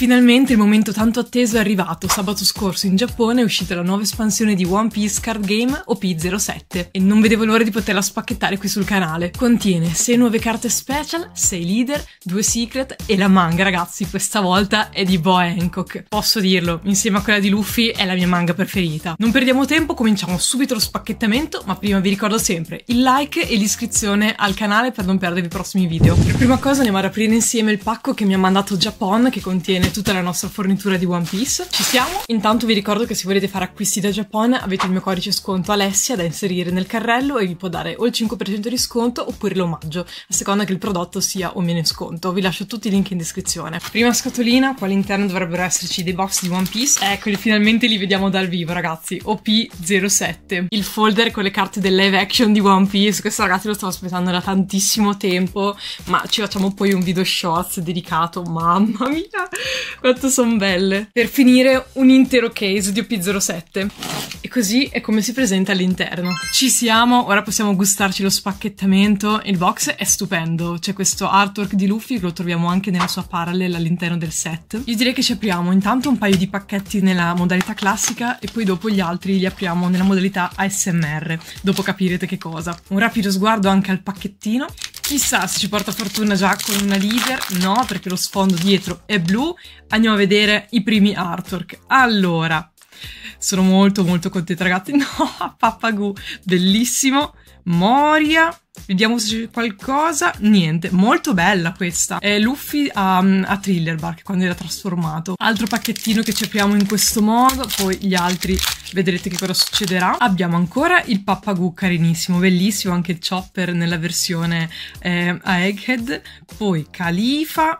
Finalmente il momento tanto atteso è arrivato. Sabato scorso in Giappone è uscita la nuova espansione di One Piece Card Game OP07 e non vedevo l'ora di poterla spacchettare qui sul canale. Contiene 6 nuove carte special, 6 leader, 2 secret e la manga, ragazzi, questa volta è di Bo Hancock. Posso dirlo, insieme a quella di Luffy è la mia manga preferita. Non perdiamo tempo, cominciamo subito lo spacchettamento, ma prima vi ricordo sempre il like e l'iscrizione al canale per non perdervi i prossimi video. Per prima cosa andiamo ad aprire insieme il pacco che mi ha mandato Japan che contiene tutta la nostra fornitura di One Piece. Ci siamo? Intanto vi ricordo che se volete fare acquisti da Giappone avete il mio codice sconto Alessia da inserire nel carrello e vi può dare o il 5% di sconto oppure l'omaggio, a seconda che il prodotto sia o meno in sconto. Vi lascio tutti i link in descrizione. Prima scatolina, qua all'interno dovrebbero esserci dei box di One Piece. Eccoli, eh, finalmente li vediamo dal vivo ragazzi. OP07. Il folder con le carte del live action di One Piece. Questo ragazzi lo stavo aspettando da tantissimo tempo, ma ci facciamo poi un video shorts dedicato, mamma mia! Quanto sono belle. Per finire un intero case di OP07. E così è come si presenta all'interno. Ci siamo, ora possiamo gustarci lo spacchettamento. Il box è stupendo. C'è questo artwork di Luffy lo troviamo anche nella sua parallel all'interno del set. Io direi che ci apriamo intanto un paio di pacchetti nella modalità classica e poi dopo gli altri li apriamo nella modalità ASMR. Dopo capirete che cosa. Un rapido sguardo anche al pacchettino Chissà se ci porta fortuna già con una leader, no, perché lo sfondo dietro è blu. Andiamo a vedere i primi artwork. Allora, sono molto molto contenta ragazzi. No, Pappagù, bellissimo. Moria, Vediamo se c'è qualcosa. Niente, molto bella questa. È eh, Luffy um, a, a Thriller Bark quando era trasformato. Altro pacchettino che ci apriamo in questo modo, poi gli altri vedrete che cosa succederà. Abbiamo ancora il Pappagoo carinissimo, bellissimo, anche il Chopper nella versione eh, a Egghead. Poi Califa,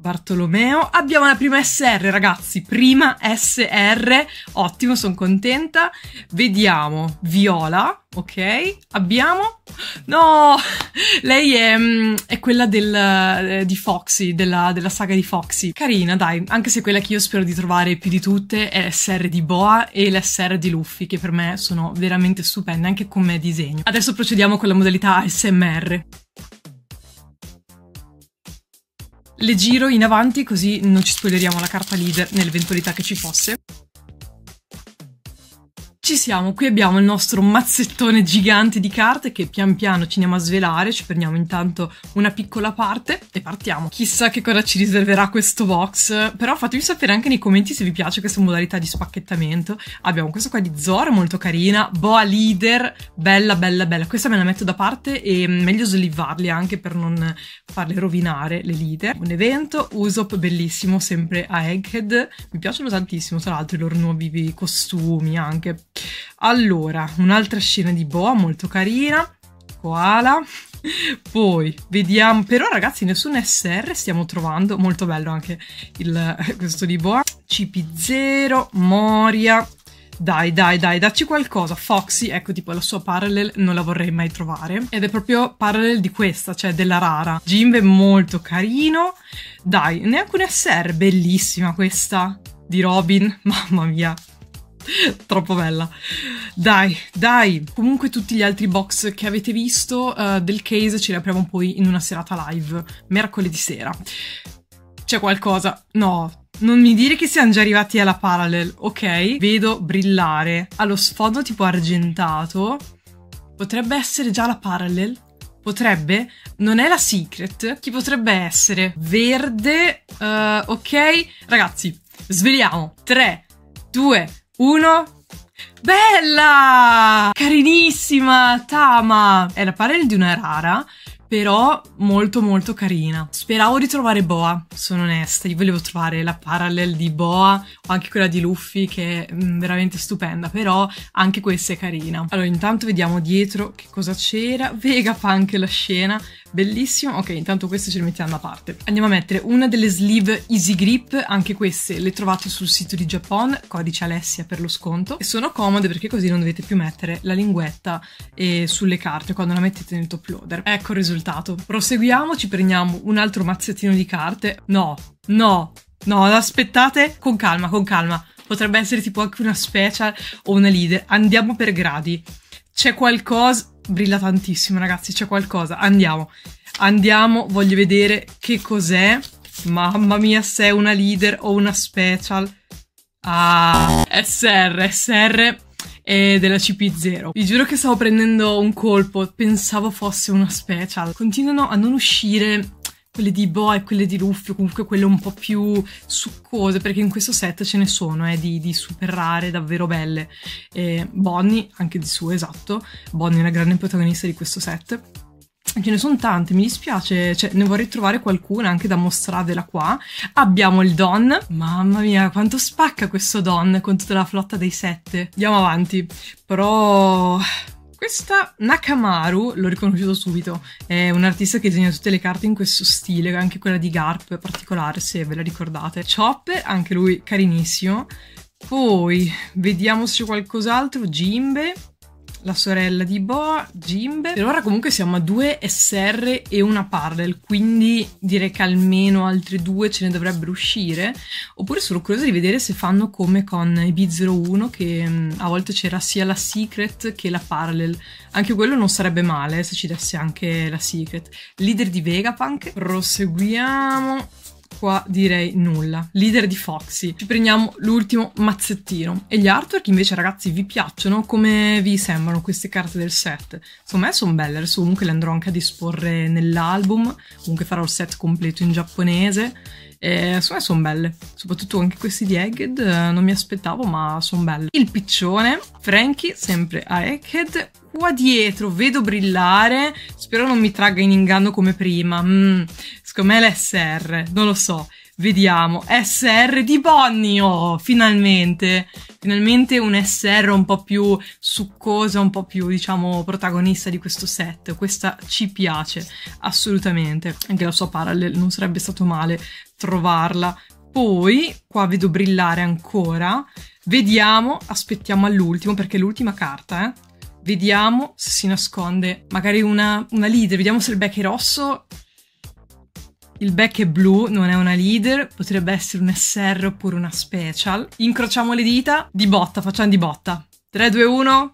Bartolomeo. Abbiamo la prima SR, ragazzi. Prima SR. Ottimo, sono contenta. Vediamo. Viola, ok. Abbiamo. No, lei è, mm, è quella del, eh, di Foxy, della, della, saga di Foxy. Carina, dai. Anche se quella che io spero di trovare più di tutte è l'SR di Boa e l'SR di Luffy, che per me sono veramente stupende, anche come disegno. Adesso procediamo con la modalità SMR. le giro in avanti così non ci spoileriamo la carta leader nell'eventualità che ci fosse siamo, qui abbiamo il nostro mazzettone gigante di carte che pian piano ci andiamo a svelare, ci prendiamo intanto una piccola parte e partiamo. Chissà che cosa ci riserverà questo box, però fatemi sapere anche nei commenti se vi piace questa modalità di spacchettamento. Abbiamo questa qua di Zora, molto carina, Boa Leader, bella bella bella, questa me la metto da parte e meglio slivarli anche per non farle rovinare le leader. Un evento, Usopp bellissimo, sempre a Egghead, mi piacciono tantissimo tra l'altro i loro nuovi costumi anche. Allora, un'altra scena di boa molto carina. Koala. Poi vediamo, però ragazzi nessun SR stiamo trovando, molto bello anche il, eh, questo di Boa. CP0, Moria, dai dai dai dacci qualcosa Foxy ecco tipo la sua parallel non la vorrei mai trovare ed è proprio parallel di questa cioè della rara Jimbe molto carino dai neanche un SR bellissima questa di Robin mamma mia Troppo bella. Dai, dai. Comunque tutti gli altri box che avete visto uh, del case ce li apriamo poi in una serata live, mercoledì sera. C'è qualcosa? No, non mi dire che siamo già arrivati alla parallel, ok? Vedo brillare allo sfondo tipo argentato. Potrebbe essere già la parallel? Potrebbe? Non è la secret? Chi potrebbe essere? Verde? Uh, ok? Ragazzi, svegliamo. 3, 2, 1 Bella! Carinissima! Tama! È la parella di una rara però molto molto carina. Speravo di trovare Boa, sono onesta, io volevo trovare la parallel di Boa o anche quella di Luffy che è mm, veramente stupenda, però anche questa è carina. Allora intanto vediamo dietro che cosa c'era, Vega fa anche la scena, bellissimo. Ok, intanto queste ce le mettiamo da parte. Andiamo a mettere una delle sleeve Easy Grip, anche queste le trovate sul sito di Japan, codice Alessia per lo sconto, e sono comode perché così non dovete più mettere la linguetta eh, sulle carte quando la mettete nel top loader. Ecco il risultato risultato. Proseguiamo, ci prendiamo un altro mazzettino di carte. No, no, no, aspettate con calma, con calma. Potrebbe essere tipo anche una special o una leader. Andiamo per gradi. C'è qualcosa... Brilla tantissimo, ragazzi, c'è qualcosa. Andiamo. Andiamo, voglio vedere che cos'è. Mamma mia, se è una leader o una special. Ah, SR, SR e della CP0. Vi giuro che stavo prendendo un colpo, pensavo fosse una special. Continuano a non uscire quelle di Boa e quelle di Ruffy, o comunque quelle un po' più succose, perché in questo set ce ne sono eh, di, di, super rare, davvero belle. E Bonnie, anche di suo esatto, Bonnie è una grande protagonista di questo set. Ce ne sono tante, mi dispiace, cioè, ne vorrei trovare qualcuna anche da mostrarvela qua. Abbiamo il Don, mamma mia, quanto spacca questo Don con tutta la flotta dei sette. Andiamo avanti, però questa Nakamaru l'ho riconosciuto subito, è un artista che disegna tutte le carte in questo stile, anche quella di Garp è particolare se ve la ricordate. Chopper, anche lui carinissimo. Poi vediamo se c'è qualcos'altro, Jimbe, la sorella di Boa, Jimbe. Per ora comunque siamo a due SR e una Parallel, quindi direi che almeno altre due ce ne dovrebbero uscire. Oppure sono curiosa di vedere se fanno come con i B01, che mm, a volte c'era sia la Secret che la Parallel. Anche quello non sarebbe male eh, se ci desse anche la Secret. Leader di Vegapunk, proseguiamo qua direi nulla. Leader di Foxy. Ci prendiamo l'ultimo mazzettino. E gli artwork invece ragazzi vi piacciono? Come vi sembrano queste carte del set? Secondo me sono belle, adesso comunque le andrò anche a disporre nell'album, comunque farò il set completo in giapponese. E secondo me sono belle, soprattutto anche questi di Egghead. Eh, non mi aspettavo ma sono belle. Il piccione, Frankie sempre a Egghead qua dietro vedo brillare, spero non mi tragga in inganno come prima. Mm, secondo me è l'SR, non lo so. Vediamo, SR di Bonnio, oh, finalmente, finalmente un SR un po' più succosa, un po' più, diciamo, protagonista di questo set, questa ci piace, assolutamente, anche la sua parallel non sarebbe stato male trovarla. Poi, qua vedo brillare ancora, vediamo, aspettiamo all'ultimo, perché è l'ultima carta, eh, Vediamo se si nasconde magari una, una leader. Vediamo se il back è rosso. Il back è blu, non è una leader, potrebbe essere un SR oppure una special. Incrociamo le dita, di botta, facciamo di botta. 3, 2, 1.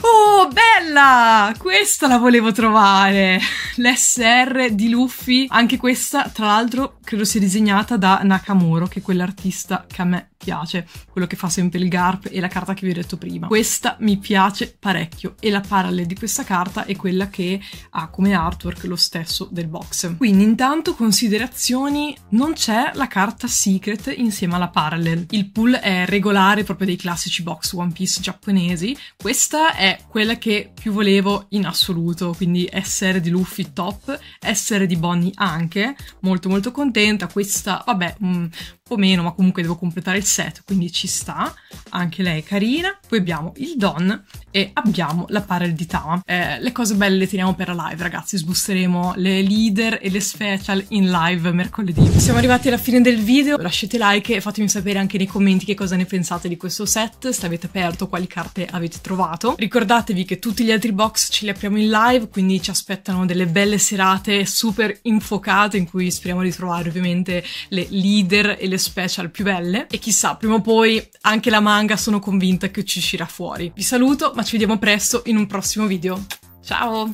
Oh, bella! Questa la volevo trovare! L'SR di Luffy. Anche questa, tra l'altro, credo sia disegnata da Nakamuro, che è quell'artista che a me piace, quello che fa sempre il GARP e la carta che vi ho detto prima. Questa mi piace parecchio e la parallel di questa carta è quella che ha come artwork lo stesso del box. Quindi intanto considerazioni, non c'è la carta secret insieme alla parallel. Il pool è regolare proprio dei classici box One Piece giapponesi, questa è quella che più volevo in assoluto, quindi essere di Luffy top, essere di Bonnie anche, molto molto contenta, questa vabbè mm, po' meno, ma comunque devo completare il set, quindi ci sta. Anche lei è carina. Poi abbiamo il Don e abbiamo la Parel di Tama. Eh, le cose belle le teniamo per la live, ragazzi. Sbusteremo le leader e le special in live mercoledì. Siamo arrivati alla fine del video. Lasciate like e fatemi sapere anche nei commenti che cosa ne pensate di questo set, se avete aperto, quali carte avete trovato. Ricordatevi che tutti gli altri box ce li apriamo in live, quindi ci aspettano delle belle serate super infocate in cui speriamo di trovare ovviamente le leader e le special più belle e chissà, prima o poi anche la manga sono convinta che ci uscirà fuori. Vi saluto, ma ci vediamo presto in un prossimo video. Ciao!